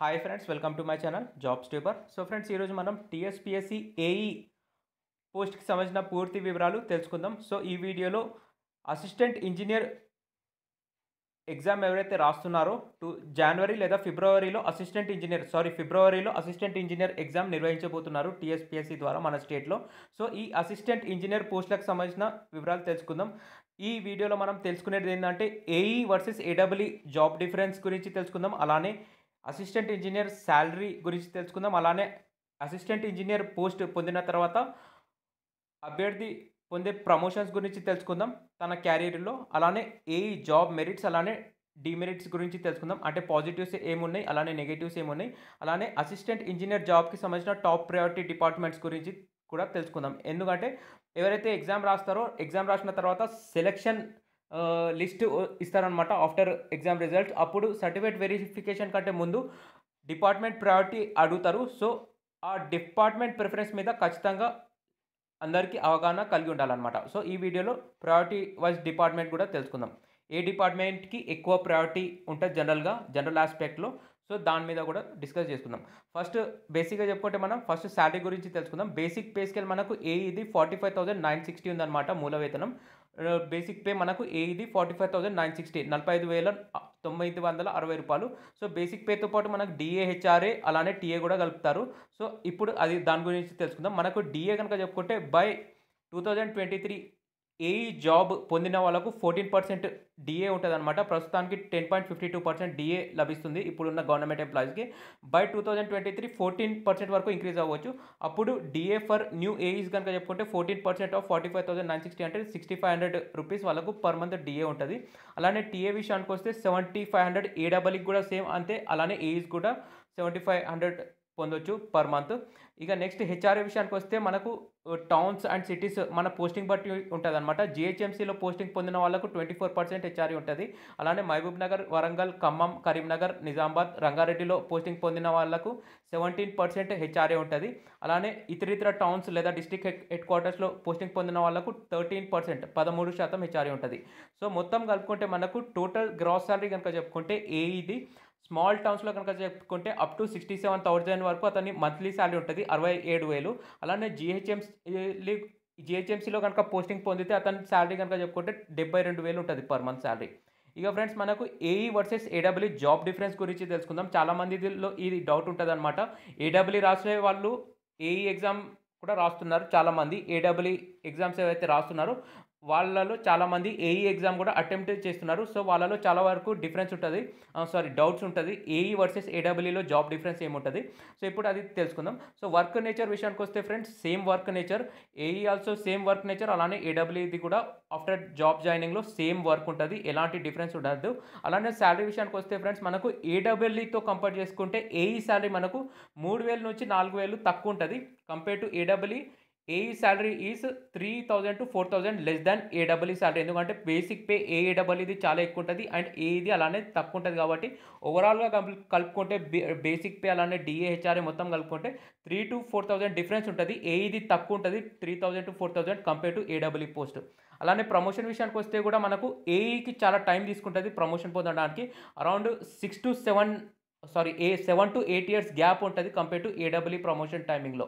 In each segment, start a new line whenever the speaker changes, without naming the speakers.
hi friends welcome to my channel job స్టేబర్ so friends ఈరోజు మనం టీఎస్పిఎస్సి ఏఈ పోస్ట్కి సంబంధించిన పూర్తి వివరాలు తెలుసుకుందాం సో ఈ వీడియోలో అసిస్టెంట్ ఇంజనీర్ ఎగ్జామ్ ఎవరైతే రాస్తున్నారో టూ జనవరి లేదా ఫిబ్రవరిలో అసిస్టెంట్ ఇంజనీర్ సారీ ఫిబ్రవరిలో అసిస్టెంట్ ఇంజనీర్ ఎగ్జామ్ నిర్వహించబోతున్నారు టీఎస్పిఎస్సి ద్వారా మన స్టేట్లో సో ఈ అసిస్టెంట్ ఇంజనీర్ పోస్టులకు సంబంధించిన వివరాలు తెలుసుకుందాం ఈ వీడియోలో మనం తెలుసుకునేది ఏంటంటే ఏఈ వర్సెస్ ఏడబ్ల్యూ జాబ్ డిఫరెన్స్ గురించి తెలుసుకుందాం అలానే అసిస్టెంట్ ఇంజనీర్ శాలరీ గురించి తెలుసుకుందాం అలానే అసిస్టెంట్ ఇంజనీర్ పోస్ట్ పొందిన తర్వాత అభ్యర్థి పొందే ప్రమోషన్స్ గురించి తెలుసుకుందాం తన క్యారియర్లో అలానే ఏ జాబ్ మెరిట్స్ అలానే డిమెరిట్స్ గురించి తెలుసుకుందాం అంటే పాజిటివ్స్ ఏమున్నాయి అలానే నెగిటివ్స్ ఏమున్నాయి అలానే అసిస్టెంట్ ఇంజనీర్ జాబ్కి సంబంధించిన టాప్ ప్రయారిటీ డిపార్ట్మెంట్స్ గురించి కూడా తెలుసుకుందాం ఎందుకంటే ఎవరైతే ఎగ్జామ్ రాస్తారో ఎగ్జామ్ రాసిన తర్వాత సెలెక్షన్ లిస్ట్ ఇస్తారనమాట ఆఫ్టర్ ఎగ్జామ్ రిజల్ట్స్ అప్పుడు సర్టిఫికేట్ వెరిఫికేషన్ కంటే ముందు డిపార్ట్మెంట్ ప్రయారిటీ అడుగుతారు సో ఆ డిపార్ట్మెంట్ ప్రిఫరెన్స్ మీద ఖచ్చితంగా అందరికీ అవగాహన కలిగి ఉండాలన్నమాట సో ఈ వీడియోలో ప్రయారిటీ వైజ్ డిపార్ట్మెంట్ కూడా తెలుసుకుందాం ఏ డిపార్ట్మెంట్కి ఎక్కువ ప్రయారిటీ ఉంటుంది జనరల్గా జనరల్ ఆస్పెక్ట్లో సో దాని మీద కూడా డిస్కస్ చేసుకుందాం ఫస్ట్ బేసిక్గా చెప్పుకుంటే మనం ఫస్ట్ శాలరీ గురించి తెలుసుకుందాం బేసిక్ పే స్కేల్ మనకు ఏ ఇది forty five thousand nine sixty ఉందన్నమాట మూల వేతనం బేసిక్ పే మనకు ఏది forty five thousand nine sixty నలభై ఐదు వేల తొమ్మిది వందల అరవై రూపాయలు సో బేసిక్ పేతో పాటు మనకు డిఏహెచ్ఆర్ఏ అలానే టీఏ కూడా కలుపుతారు సో ఇప్పుడు అది దాని గురించి తెలుసుకుందాం మనకు డిఏ కనుక చెప్పుకుంటే by two thousand twenty three ఏ జాబ్ పొందిన వాళ్ళకు ఫోర్టీన్ పర్సెంట్ డిఏ అనమాట ప్రస్తుతానికి ten point fifty two percent DA లభిస్తుంది ఇప్పుడున్న గవర్నమెంట్ ఎంప్లాయీస్కి by two thousand twenty three fourteen percent వరకు ఇంక్రీజ్ అవ్వచ్చు అప్పుడు డిఏ ఫర్ న్యూ ఏఈస్ కనుక చెప్పుకుంటే fourteen percent of forty five thousand nine sixty అంటే సిక్స్టీ ఫైవ్ హండ్రెడ్ రూపీస్ వాళ్ళకు పర్ మంత్ డిఏ ఉంటుంది అలానే టీఏ విషయానికి వస్తే సెవెంటీ ఫైవ్ హండ్రెడ్ ఏడబల్కి కూడా సేమ్ అంతే అలానే ఏఈస్ కూడా సెవెంటీ ఫైవ్ హండ్రెడ్ పొందొచ్చు పర్ మంత్ ఇక నెక్స్ట్ హెచ్ఆర్ఏ విషయానికి వస్తే మనకు టౌన్స్ అండ్ సిటీస్ మన పోస్టింగ్ బట్టి ఉంటుంది అనమాట జిహెచ్ఎంసీలో పోస్టింగ్ పొందిన వాళ్ళకు ట్వంటీ ఫోర్ పర్సెంట్ హెచ్ఆర్ఏ ఉంటుంది అలానే మహబూబ్ నగర్ వరంగల్ ఖమ్మం కరీంనగర్ నిజామాబాద్ రంగారెడ్డిలో పోస్టింగ్ పొందిన వాళ్ళకు సెవెంటీన్ పర్సెంట్ హెచ్ఆర్ఏ ఉంటుంది అలానే ఇతరితర టౌన్స్ లేదా డిస్టిక్ హెడ్ క్వార్టర్స్లో పోస్టింగ్ పొందిన వాళ్ళకు థర్టీన్ పర్సెంట్ పదమూడు శాతం హెచ్ఆర్ఏ ఉంటుంది సో మొత్తం కలుపుకుంటే మనకు టోటల్ గ్రాస్ శాలరీ కనుక చెప్పుకుంటే ఏఈడి స్మాల్ టౌన్స్లో కనుక చెప్పుకుంటే up to sixty seven thousand వరకు అతని మంత్లీ శాలరీ ఉంటుంది అరవై ఏడు వేలు అలానే జిహెచ్ఎంసీ జిహెచ్ఎంసీలో కనుక పోస్టింగ్ పొందితే అతని శాలరీ కనుక చెప్పుకుంటే డెబ్బై రెండు వేలు ఉంటుంది పర్ మంత్ శాలరీ ఇక ఫ్రెండ్స్ మనకు ఏఈ వర్సెస్ ఏడబ్ల్యూ జాబ్ డిఫరెన్స్ గురించి తెలుసుకుందాం చాలామందిలో ఇది డౌట్ ఉంటుంది అనమాట ఏడబ్ల్యూ రాసే వాళ్ళు ఏఈ ఎగ్జామ్ కూడా రాస్తున్నారు చాలామంది ఏడబ్ల్యూ ఎగ్జామ్స్ ఏవైతే రాస్తున్నారో వాళ్ళలో చాలామంది ఏఈ ఎగ్జామ్ e కూడా అటెంప్ట్ చేస్తున్నారు సో వాళ్ళలో చాలా వరకు డిఫరెన్స్ ఉంటుంది సారీ డౌట్స్ ఉంటుంది ఏఈ వర్సెస్ ఏడబ్ల్యూలో జాబ్ డిఫరెన్స్ ఏముంటుంది సో ఇప్పుడు అది తెలుసుకుందాం సో వర్క్ నేచర్ విషయానికి వస్తే friends same work nature AE also same work nature అలానే ఏడబ్ల్యూది e కూడా ఆఫ్టర్ జాబ్ జాయినింగ్లో సేమ్ వర్క్ ఉంటుంది ఎలాంటి డిఫరెన్స్ ఉండదు అలానే శాలరీ విషయానికి వస్తే ఫ్రెండ్స్ మనకు ఏడబ్ల్యూతో e కంపేర్ చేసుకుంటే ఏఈ శాలరీ మనకు మూడు వేల నుంచి నాలుగు వేలు తక్కువ ఉంటుంది కంపేర్ టు ఏడబ్ల్యూ AE salary is three thousand to four thousand less than ఈ శాలరీ ఎందుకంటే బేసిక్ పే ఏఏడబ్ల్ ఇది చాలా ఎక్కువ ఉంటుంది అండ్ ఏది అలానే తక్కువ ఉంటుంది కాబట్టి ఓవరాల్గా కలుపుకుంటే బేసిక్ పే అలానే డిఏహెచ్ఆర్ఏ మొత్తం కలుపుకుంటే three to four thousand difference ఉంటుంది ఏది తక్కువ ఉంటుంది three thousand to four thousand compare to ఏడబ్ల్ఈ పోస్ట్ అలానే ప్రమోషన్ విషయానికి వస్తే కూడా మనకు ఏఈకి చాలా టైం తీసుకుంటుంది ప్రమోషన్ పొందడానికి around six to seven sorry ఏ seven to eight years gap ఉంటుంది కంపేర్ టు ఏడబ్ల్యూ ప్రమోషన్ టైమింగ్లో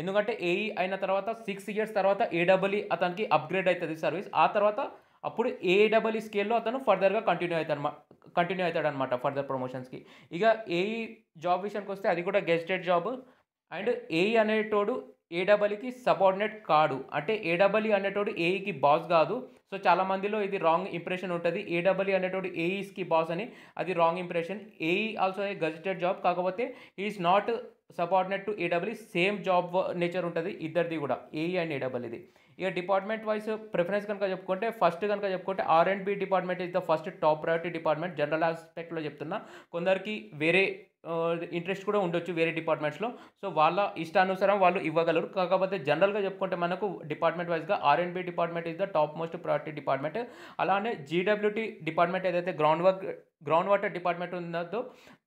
ఎందుకంటే ఏఈ అయిన తర్వాత సిక్స్ ఇయర్స్ తర్వాత ఏడబ్ల్ఈ అతనికి అప్గ్రేడ్ అవుతుంది సర్వీస్ ఆ తర్వాత అప్పుడు ఏడబ్ల్ఈ స్కేల్లో అతను ఫర్దర్గా కంటిన్యూ అవుతాడు కంటిన్యూ అవుతాడు అనమాట ఫర్దర్ ప్రమోషన్స్కి ఇక ఏఈ జాబ్ విషయానికి వస్తే అది కూడా గెస్టెడ్ జాబ్ అండ్ ఏఈ అనేటోడు ఏడబ్ల్ఈకి సబార్డినేట్ కాడు అంటే ఏడబ్ల్ఈ అనేటోడు ఏఈకి బాస్ కాదు సో చాలా మందిలో ఇది రాంగ్ ఇంప్రెషన్ ఉంటుంది ఏడబ్ల్ఈ అనేటోడు ఏఈస్కి బాస్ అని అది wrong impression AE also a gazetted job కాకపోతే ఈజ్ నాట్ సబార్డినేట్ టు ఏడబ్ల్యూ సేమ్ జాబ్ నేచర్ ఉంటుంది ఇద్దరిది కూడా ఏఈ అండ్ ఏడబుల్ ఇది ఇక డిపార్ట్మెంట్ వైజ్ ప్రిఫరెన్స్ కనుక చెప్పుకుంటే ఫస్ట్ కనుక చెప్పుకుంటే R and B department is the first top priority department general ఆస్పెక్ట్లో చెప్తున్నా కొందరికి వేరే ఇంట్రెస్ట్ కూడా ఉండొచ్చు వేరే డిపార్ట్మెంట్స్లో సో వాళ్ళ ఇష్టానుసారం వాళ్ళు ఇవ్వగలరు కాకపోతే జనరల్గా చెప్పుకుంటే మనకు డిపార్ట్మెంట్ వైజ్గా B department is the top most priority department అలానే జీడబ్ల్యూటీ డిపార్ట్మెంట్ ఏదైతే ground work ground water department ఉన్నదో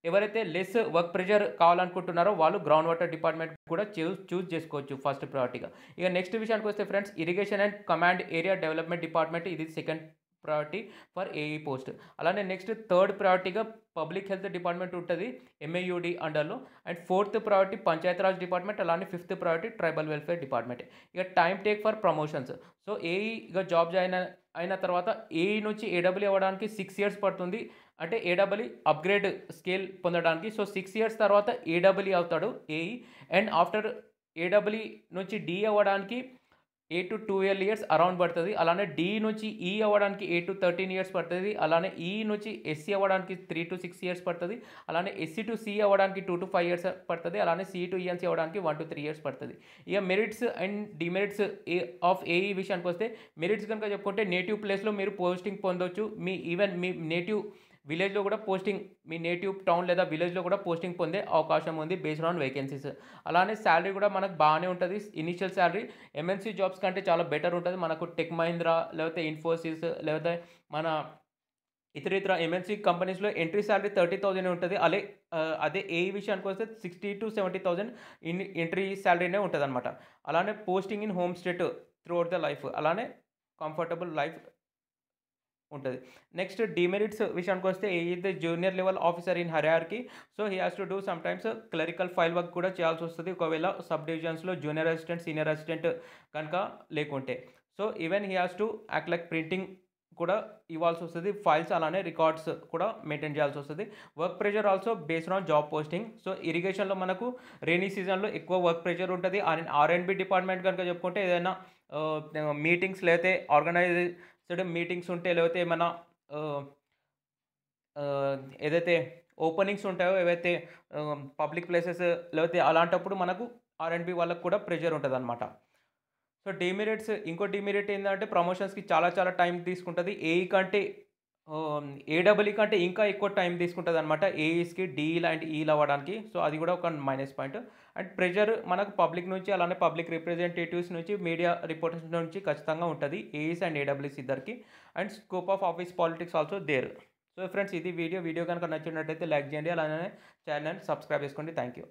ఎవరైతే లెస్ వర్క్ ప్రెషర్ కావాలనుకుంటున్నారో వాళ్ళు గ్రౌండ్ వాటర్ డిపార్ట్మెంట్ కూడా చూ చూస్ చేసుకోవచ్చు ఫస్ట్ ప్రయారిటీగా ఇక నెక్స్ట్ విషయానికి వస్తే friends irrigation and command area development department ఇది second priority for AE post అలానే నెక్స్ట్ థర్డ్ ప్రయారిటీగా పబ్లిక్ హెల్త్ డిపార్ట్మెంట్ ఉంటుంది ఎంఏయుడి అండర్లో and fourth priority Panchayati Raj department అలానే fifth priority tribal welfare department ఇక time take for promotions so AE ఇక job join అయిన తర్వాత ఏఈ నుంచి ఏడబ్ల్యూ అవ్వడానికి సిక్స్ ఇయర్స్ పడుతుంది అంటే ఏడబ్ల్యూ అప్గ్రేడ్ స్కేల్ పొందడానికి సో సిక్స్ ఇయర్స్ తర్వాత ఏడబ్ల్యూ అవుతాడు ఏఈ అండ్ ఆఫ్టర్ ఏడబ్ల్యూ నుంచి డి అవ్వడానికి eight to twelve years around పడుతుంది అలానే డి నుంచి ఈ e అవ్వడానికి ఏ టు థర్టీన్ ఇయర్స్ పడుతుంది అలానే ఈ e నుంచి ఎస్సీ అవ్వడానికి త్రీ టు సిక్స్ ఇయర్స్ పడుతుంది అలానే ఎస్సీ టు సి అవ్వడానికి టూ టు ఫైవ్ ఇయర్స్ పడుతుంది అలానే సి టు ఈఎన్సీ అవ్వడానికి వన్ టు త్రీ ఇయర్స్ పడుతుంది ఇక merits and demerits of AE విషయానికి వస్తే మెరిట్స్ కనుక చెప్పుకుంటే నేటివ్ ప్లేస్లో మీరు పోస్టింగ్ పొందవచ్చు మీ ఈవెన్ మీ నేటివ్ విలేజ్లో కూడా పోస్టింగ్ మీ నేటివ్ టౌన్ లేదా విలేజ్లో కూడా పోస్టింగ్ పొందే అవకాశం ఉంది బేస్డ్ ఆన్ వేకెన్సీస్ అలానే శాలరీ కూడా మనకు బాగానే ఉంటుంది ఇనిషియల్ శాలరీ ఎంఎన్సీ జాబ్స్ కంటే చాలా బెటర్ ఉంటుంది మనకు టెక్ మహీంద్రా లేకపోతే ఇన్ఫోసిస్ లేకపోతే మన ఇతర ఇతర ఎంఎన్సీ కంపెనీస్లో ఎంట్రీ శాలరీ థర్టీ థౌజండ్ ఉంటుంది అలే అదే ఏ విషయానికి వస్తే sixty to seventy thousand in entry శాలరీనే ఉంటుంది అనమాట అలానే posting in home state throughout the life అలానే కంఫర్టబుల్ లైఫ్ ఉంటుంది నెక్స్ట్ డిమెరిట్స్ విషయానికి వస్తే is the junior level officer in హరియార్కి so he has to do sometimes clerical file work కూడా చేయాల్సి వస్తుంది ఒకవేళ సబ్ డివిజన్స్లో జూనియర్ అసిస్టెంట్ సీనియర్ అసిస్టెంట్ కనుక లేకుంటే so even he has to act like printing కూడా ఇవ్వాల్సి వస్తుంది ఫైల్స్ అలానే రికార్డ్స్ కూడా మెయింటైన్ చేయాల్సి వస్తుంది work pressure also based on job posting so ఇరిగేషన్లో మనకు రైనీ సీజన్లో ఎక్కువ వర్క్ ప్రెషర్ ఉంటుంది ఆర్ అండ్ బి డిపార్ట్మెంట్ కనుక చెప్పుకుంటే ఏదైనా మీటింగ్స్ uh, లేతే ఆర్గనైజ్ సడన్ మీటింగ్స్ ఉంటే లేకపోతే ఏమైనా ఏదైతే ఓపెనింగ్స్ ఉంటాయో ఏవైతే పబ్లిక్ ప్లేసెస్ లేకపోతే అలాంటప్పుడు మనకు ఆర్ఎండ్బి వాళ్ళకు కూడా ప్రెషర్ ఉంటుంది అనమాట సో డిమెరిట్స్ ఇంకో డిమెరిట్ ఏంటంటే ప్రమోషన్స్కి చాలా చాలా టైం తీసుకుంటుంది ఏఈ కంటే ఏడబ్ల్యూ కంటే ఇంకా ఎక్కువ టైం తీసుకుంటుంది అనమాట ఏఈస్కి డీల్ అండ్ ఈల్ అవ్వడానికి సో అది కూడా ఒక మైనస్ పాయింట్ అండ్ ప్రెషర్ మనకు పబ్లిక్ నుంచి అలానే పబ్లిక్ రిప్రజెంటేటివ్స్ నుంచి మీడియా రిపోర్టర్స్ నుంచి ఖచ్చితంగా ఉంటుంది ఏఈస్ అండ్ ఏడబ్ల్యూస్ ఇద్దరికి and scope of office politics also there so friends ఇది వీడియో వీడియో కనుక నచ్చినట్టయితే లైక్ చేయండి అలానే ఛానల్ సబ్స్క్రైబ్ చేసుకోండి థ్యాంక్ యూ